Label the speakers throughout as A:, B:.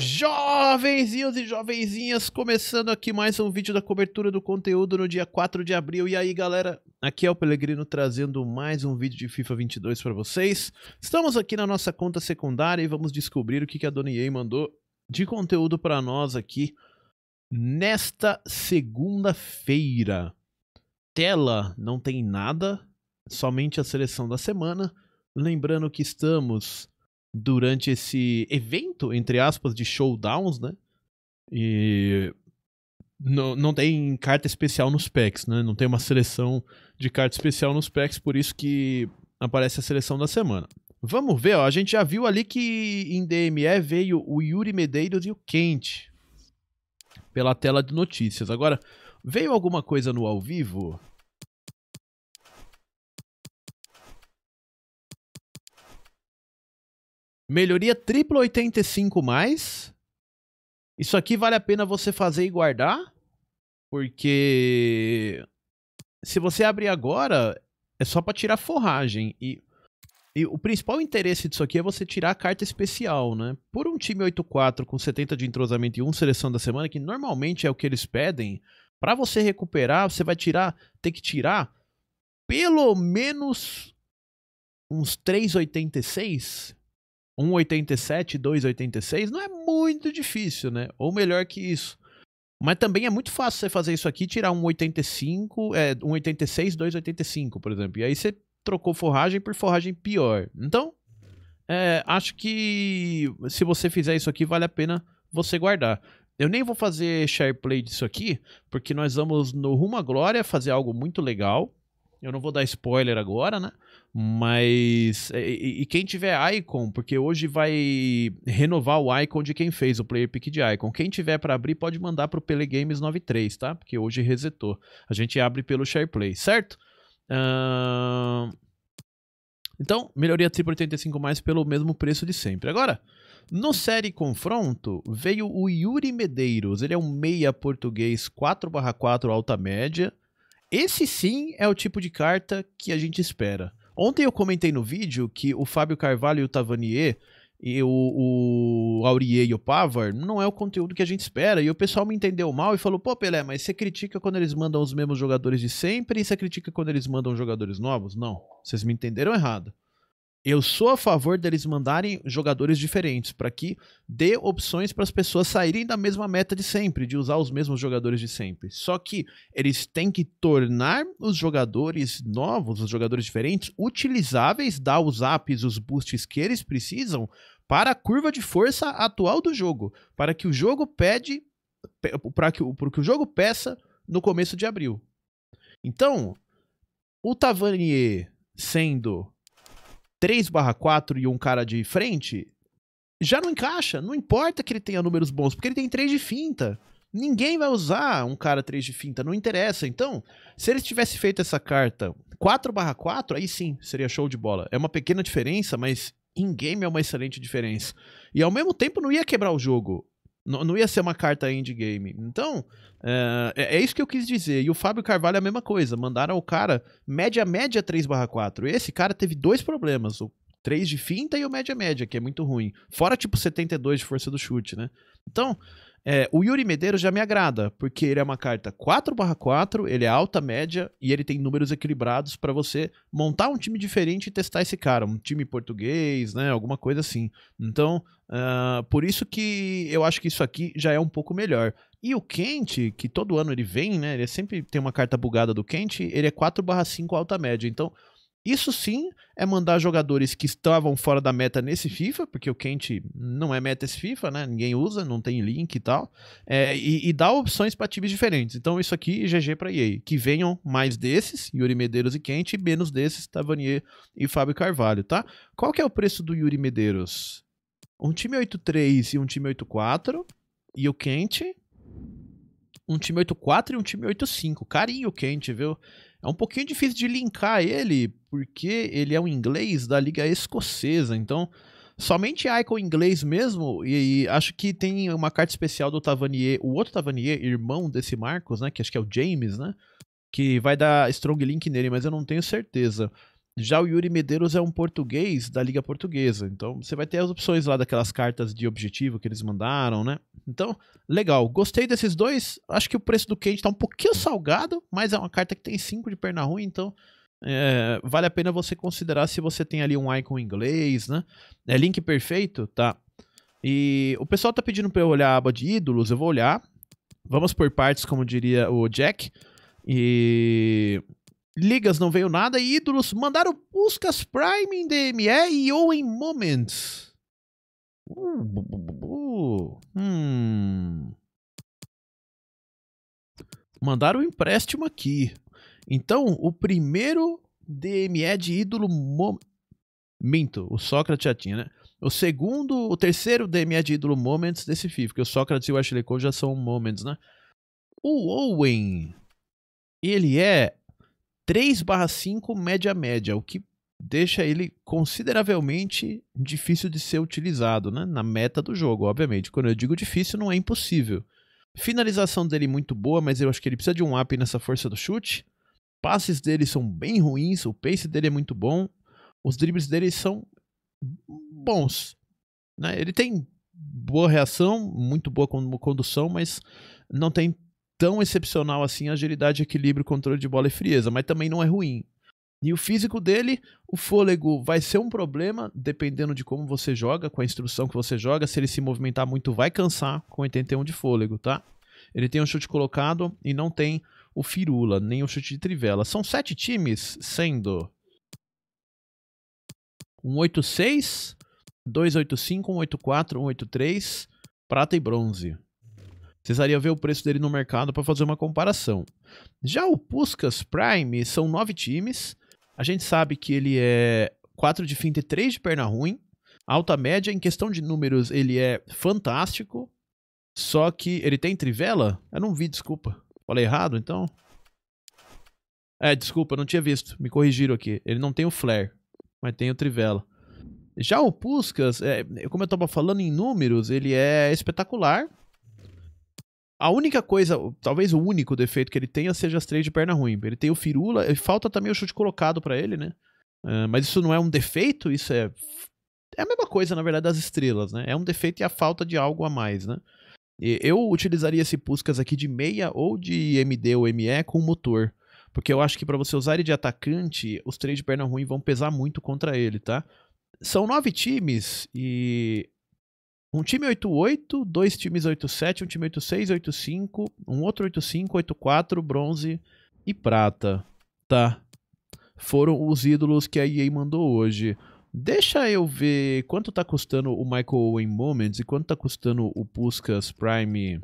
A: Jovenzinhos e jovenzinhas, começando aqui mais um vídeo da cobertura do conteúdo no dia 4 de abril. E aí, galera, aqui é o Pelegrino trazendo mais um vídeo de FIFA 22 para vocês. Estamos aqui na nossa conta secundária e vamos descobrir o que a Donnie mandou de conteúdo para nós aqui nesta segunda-feira. Tela não tem nada, somente a seleção da semana. Lembrando que estamos durante esse evento, entre aspas, de showdowns, né? E não, não tem carta especial nos packs, né? Não tem uma seleção de carta especial nos packs, por isso que aparece a seleção da semana. Vamos ver, ó. A gente já viu ali que em DME veio o Yuri Medeiros e o Kent pela tela de notícias. Agora, veio alguma coisa no ao vivo? Melhoria triplo 85 mais. Isso aqui vale a pena você fazer e guardar, porque se você abrir agora, é só para tirar forragem e e o principal interesse disso aqui é você tirar a carta especial, né? Por um time 8-4 com 70 de entrosamento e 1 seleção da semana, que normalmente é o que eles pedem, para você recuperar, você vai tirar, ter que tirar pelo menos uns 3,86 1,87, 2,86 não é muito difícil, né? Ou melhor que isso. Mas também é muito fácil você fazer isso aqui, tirar 1,85, é, 1,86, 2,85, por exemplo. E aí você trocou forragem por forragem pior. Então, é, acho que se você fizer isso aqui, vale a pena você guardar. Eu nem vou fazer SharePlay disso aqui, porque nós vamos no Rumo à Glória fazer algo muito legal. Eu não vou dar spoiler agora, né? Mas. É, e, e, quem tiver Icon, porque hoje vai renovar o Icon de quem fez o player pick de Icon. Quem tiver para abrir, pode mandar pro Pele Games 93, tá? Porque hoje resetou. A gente abre pelo SharePlay, certo? Uh... Então, melhoria Triple 85 mais pelo mesmo preço de sempre. Agora, no série confronto, veio o Yuri Medeiros. Ele é um meia português 4/4 alta média. Esse sim é o tipo de carta que a gente espera. Ontem eu comentei no vídeo que o Fábio Carvalho e o Tavanier e o, o Aurier e o Pavar não é o conteúdo que a gente espera. E o pessoal me entendeu mal e falou: pô, Pelé, mas você critica quando eles mandam os mesmos jogadores de sempre e você critica quando eles mandam jogadores novos? Não, vocês me entenderam errado. Eu sou a favor deles mandarem jogadores diferentes, para que dê opções para as pessoas saírem da mesma meta de sempre, de usar os mesmos jogadores de sempre. Só que eles têm que tornar os jogadores novos, os jogadores diferentes, utilizáveis, dar os apps, os boosts que eles precisam para a curva de força atual do jogo, para que o jogo pede, para que, para que o jogo peça no começo de abril. Então, o Tavanier sendo 3/4 e um cara de frente, já não encaixa. Não importa que ele tenha números bons, porque ele tem 3 de finta. Ninguém vai usar um cara 3 de finta, não interessa. Então, se ele tivesse feito essa carta 4/4, aí sim, seria show de bola. É uma pequena diferença, mas em game é uma excelente diferença. E ao mesmo tempo não ia quebrar o jogo. Não, não ia ser uma carta endgame. Então, eh, é, é, isso que eu quis dizer. E o Fábio Carvalho é a mesma coisa. Mandaram o cara média média 3/4. Esse cara teve dois problemas. O 3 de finta e o média média, que é muito ruim. Fora tipo 72 de força do chute, né? Então, é, o Yuri Medeiros já me agrada, porque ele é uma carta 4/4, ele é alta média e ele tem números equilibrados para você montar um time diferente e testar esse cara, um time português, né, alguma coisa assim. Então, uh, por isso que eu acho que isso aqui já é um pouco melhor. E o Quente que todo ano ele vem, né, ele sempre tem uma carta bugada do Quente ele é 4/5 alta média. Então, isso sim é mandar jogadores que estavam fora da meta nesse FIFA, porque o quente não é meta esse FIFA, né? Ninguém usa, não tem link e tal. É, e, e, dá opções para times diferentes. Então isso aqui, GG para EA. Que venham mais desses, Yuri Medeiros e Quente, e menos desses, Tavanier e Fábio Carvalho, tá? Qual que é o preço do Yuri Medeiros? Um time 8-3 e um time 8-4. E o quente. um time 8-4 e um time 8-5. Carinho quente, viu? É um pouquinho difícil de linkar ele, porque ele é um inglês da liga escocesa, então somente Icon inglês mesmo, e, e, acho que tem uma carta especial do Tavanier, o outro Tavanier, irmão desse Marcos, né, que acho que é o James, né, que vai dar Strong Link nele, mas eu não tenho certeza. Já o Yuri Medeiros é um português da Liga Portuguesa. Então você vai ter as opções lá daquelas cartas de objetivo que eles mandaram, né? Então, legal. Gostei desses dois. Acho que o preço do Kent tá um pouquinho salgado, mas é uma carta que tem 5 de perna ruim, então é, vale a pena você considerar se você tem ali um icon em inglês, né? É link perfeito, tá? E o pessoal tá pedindo para eu olhar a aba de ídolos, eu vou olhar. Vamos por partes, como diria o Jack. E Ligas não veio nada e ídolos mandaram buscas Prime em DME e ou em Moments. Uh, hum. Mandaram um empréstimo aqui. Então, o primeiro DME de ídolo. Moments. Minto, o Sócrates já tinha, né? O segundo, o terceiro DME de ídolo Moments desse FIFA, porque o Sócrates e o Ashley Cole já são Moments, né? O Owen, ele é 3/5 média média, o que deixa ele consideravelmente difícil de ser utilizado, né? Na meta do jogo, obviamente. Quando eu digo difícil, não é impossível. Finalização dele muito boa, mas eu acho que ele precisa de um up nessa força do chute. Passes dele são bem ruins, o pace dele é muito bom, os dribles dele são bons. Né? Ele tem boa reação, muito boa condução, mas não tem tão excepcional assim agilidade, equilíbrio, controle de bola e frieza, mas também não é ruim. E o físico dele, o fôlego vai ser um problema, dependendo de como você joga, com a instrução que você joga. Se ele se movimentar muito, vai cansar com 81 de fôlego, tá? Ele tem um chute colocado e não tem o firula, nem o chute de trivela. São sete times, sendo um 86, 285, 184, 183, prata e bronze. Precisaria ver o preço dele no mercado para fazer uma comparação. Já o Puskas Prime são nove times. A gente sabe que ele é 4 de finta e 3 de perna ruim. Alta média, em questão de números, ele é fantástico. Só que ele tem trivela? Eu não vi, desculpa. Falei errado, então? É, desculpa, não tinha visto. Me corrigiram aqui. Ele não tem o flare, mas tem o trivela. Já o Puskas, é, como eu estava falando em números, ele é espetacular. A única coisa, talvez o único defeito que ele tenha seja as três de perna ruim. Ele tem o firula, e falta também o chute colocado para ele, né? Uh, mas isso não é um defeito, isso é. É a mesma coisa, na verdade, das estrelas, né? É um defeito e a falta de algo a mais, né? E eu utilizaria esse Puskas aqui de meia ou de MD ou ME com motor. Porque eu acho que para você usar ele de atacante, os três de perna ruim vão pesar muito contra ele, tá? São nove times e um time 88, dois times 87, um time 86, 85, um outro 85, 84, bronze e prata. Tá. Foram os ídolos que a EA mandou hoje. Deixa eu ver quanto tá custando o Michael Owen Moments e quanto tá custando o Puskas Prime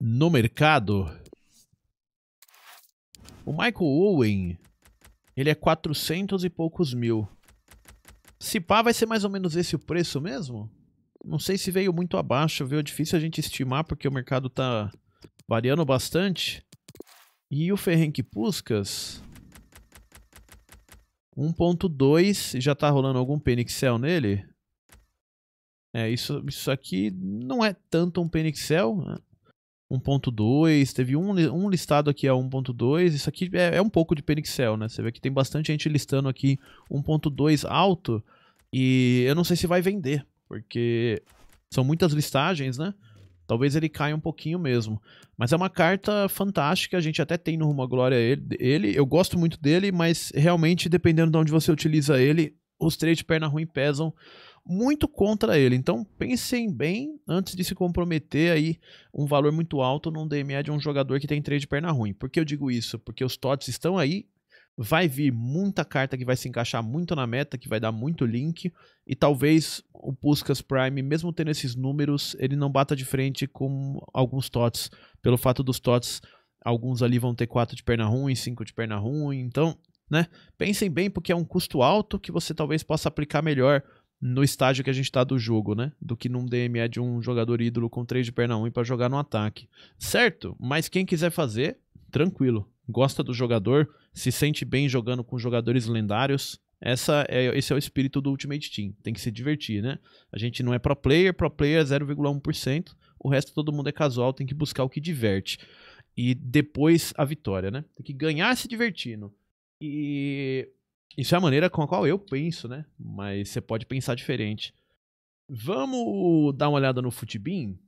A: no mercado. O Michael Owen, ele é 400 e poucos mil. Se pá, vai ser mais ou menos esse o preço mesmo? Não sei se veio muito abaixo, viu? É difícil a gente estimar porque o mercado tá variando bastante. E o Ferenc Puskas... 1.2, já tá rolando algum Penixel nele? É, isso, isso aqui não é tanto um Penixel. Né? 1.2, teve um, um listado aqui a 1.2, isso aqui é, é, um pouco de penixel, né? Você vê que tem bastante gente listando aqui 1.2 alto e eu não sei se vai vender, porque são muitas listagens, né? Talvez ele caia um pouquinho mesmo. Mas é uma carta fantástica, a gente até tem no Rumo à Glória ele, ele. Eu gosto muito dele, mas realmente, dependendo de onde você utiliza ele, os três de perna ruim pesam muito contra ele. Então pensem bem antes de se comprometer aí um valor muito alto num DME de um jogador que tem três de perna ruim. Por que eu digo isso? Porque os TOTS estão aí, vai vir muita carta que vai se encaixar muito na meta, que vai dar muito link, e talvez o Puskas Prime, mesmo tendo esses números, ele não bata de frente com alguns TOTS, pelo fato dos TOTS, alguns ali vão ter 4 de perna ruim, 5 de perna ruim, então, né, pensem bem porque é um custo alto que você talvez possa aplicar melhor no estágio que a gente está do jogo, né? Do que num DME é de um jogador ídolo com três de perna 1 um para jogar no ataque. Certo, mas quem quiser fazer, tranquilo. Gosta do jogador, se sente bem jogando com jogadores lendários. Essa é, esse é o espírito do Ultimate Team. Tem que se divertir, né? A gente não é pro player, pro player é 0,1%. O resto todo mundo é casual, tem que buscar o que diverte. E depois a vitória, né? Tem que ganhar se divertindo. E isso é a maneira com a qual eu penso, né? Mas você pode pensar diferente. Vamos dar uma olhada no Futibin?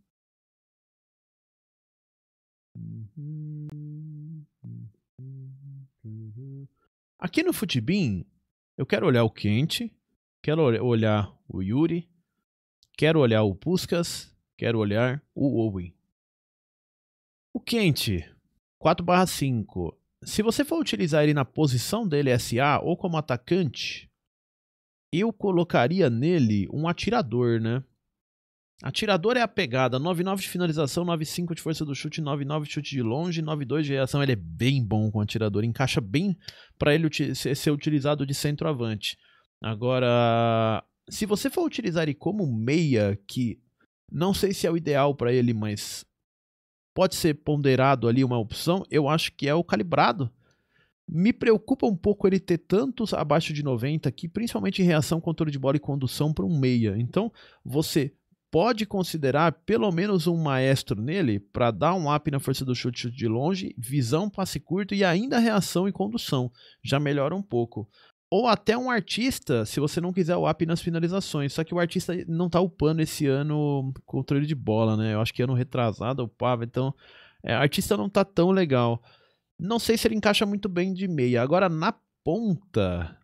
A: Aqui no Futibin, eu quero olhar o Quente, quero olhar o Yuri, quero olhar o Puskas, quero olhar o Owen. O Quente, 4 5 se você for utilizar ele na posição dele SA ou como atacante, eu colocaria nele um atirador, né? Atirador é a pegada, 9-9 de finalização, 9-5 de força do chute, 9-9 de chute de longe, 9-2 de reação. Ele é bem bom com atirador, encaixa bem para ele ser utilizado de centroavante. Agora, se você for utilizar ele como meia, que não sei se é o ideal para ele, mas pode ser ponderado ali uma opção, eu acho que é o calibrado. Me preocupa um pouco ele ter tantos abaixo de 90 aqui, principalmente em reação, controle de bola e condução para um meia. Então, você pode considerar pelo menos um maestro nele para dar um up na força do chute, chute de longe, visão, passe curto e ainda reação e condução. Já melhora um pouco ou até um artista, se você não quiser o app nas finalizações. Só que o artista não tá upando esse ano controle de bola, né? Eu acho que ano retrasado upava, então é, artista não tá tão legal. Não sei se ele encaixa muito bem de meia. Agora na ponta,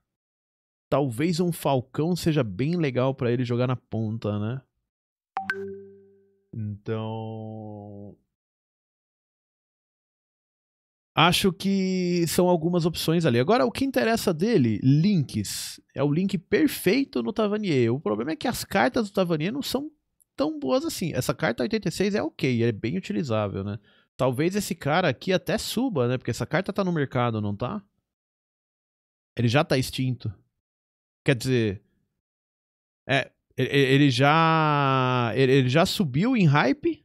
A: talvez um Falcão seja bem legal para ele jogar na ponta, né? Então, Acho que são algumas opções ali. Agora, o que interessa dele, links. É o link perfeito no Tavanier. O problema é que as cartas do Tavanier não são tão boas assim. Essa carta 86 é ok, é bem utilizável, né? Talvez esse cara aqui até suba, né? Porque essa carta tá no mercado, não tá? Ele já tá extinto. Quer dizer... É, ele já... Ele já subiu em hype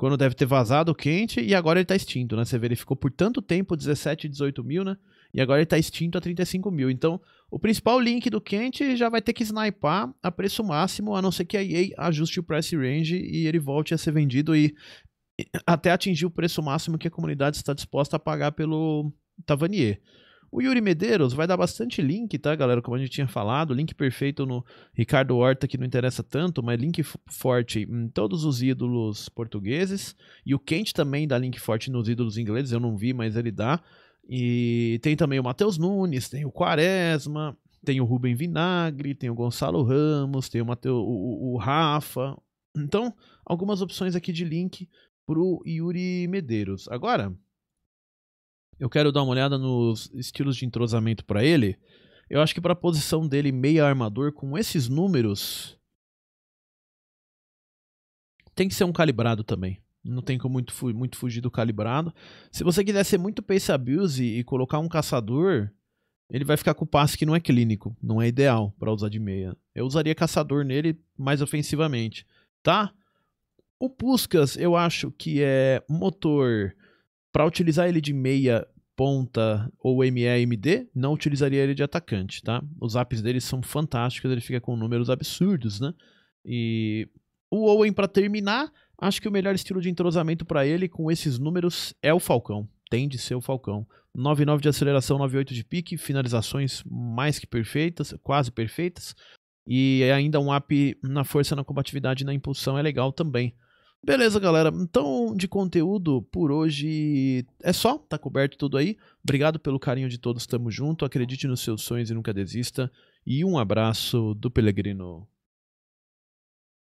A: quando deve ter vazado quente, e agora ele está extinto, né? Você verificou por tanto tempo, 17, 18 mil, né? E agora ele está extinto a 35 mil. Então, o principal link do quente já vai ter que sniper a preço máximo, a não ser que a EA ajuste o price range e ele volte a ser vendido e até atingir o preço máximo que a comunidade está disposta a pagar pelo Tavanier. O Yuri Medeiros vai dar bastante link, tá, galera? Como a gente tinha falado, link perfeito no Ricardo Horta, que não interessa tanto, mas link forte em todos os ídolos portugueses. E o Quente também dá link forte nos ídolos ingleses, eu não vi, mas ele dá. E tem também o Matheus Nunes, tem o Quaresma, tem o Rubem Vinagre, tem o Gonçalo Ramos, tem o, Mateu, o, o Rafa. Então, algumas opções aqui de link pro Yuri Medeiros. Agora, eu quero dar uma olhada nos estilos de entrosamento para ele. Eu acho que para a posição dele meia armador com esses números tem que ser um calibrado também. Não tem como muito, muito fugir do calibrado. Se você quiser ser muito pace abuse e colocar um caçador, ele vai ficar com o passe que não é clínico, não é ideal para usar de meia. Eu usaria caçador nele mais ofensivamente, tá? O Puskas, eu acho que é motor para utilizar ele de meia ponta ou MEMD, não utilizaria ele de atacante, tá? Os apps dele são fantásticos, ele fica com números absurdos, né? E o Owen, para terminar, acho que o melhor estilo de entrosamento para ele com esses números é o Falcão. Tem de ser o Falcão. 9,9 de aceleração, 9,8 de pique, finalizações mais que perfeitas, quase perfeitas. E ainda um app na força, na combatividade e na impulsão é legal também. Beleza, galera. Então, de conteúdo por hoje é só. Tá coberto tudo aí. Obrigado pelo carinho de todos. Tamo junto. Acredite nos seus sonhos e nunca desista. E um abraço do Pelegrino.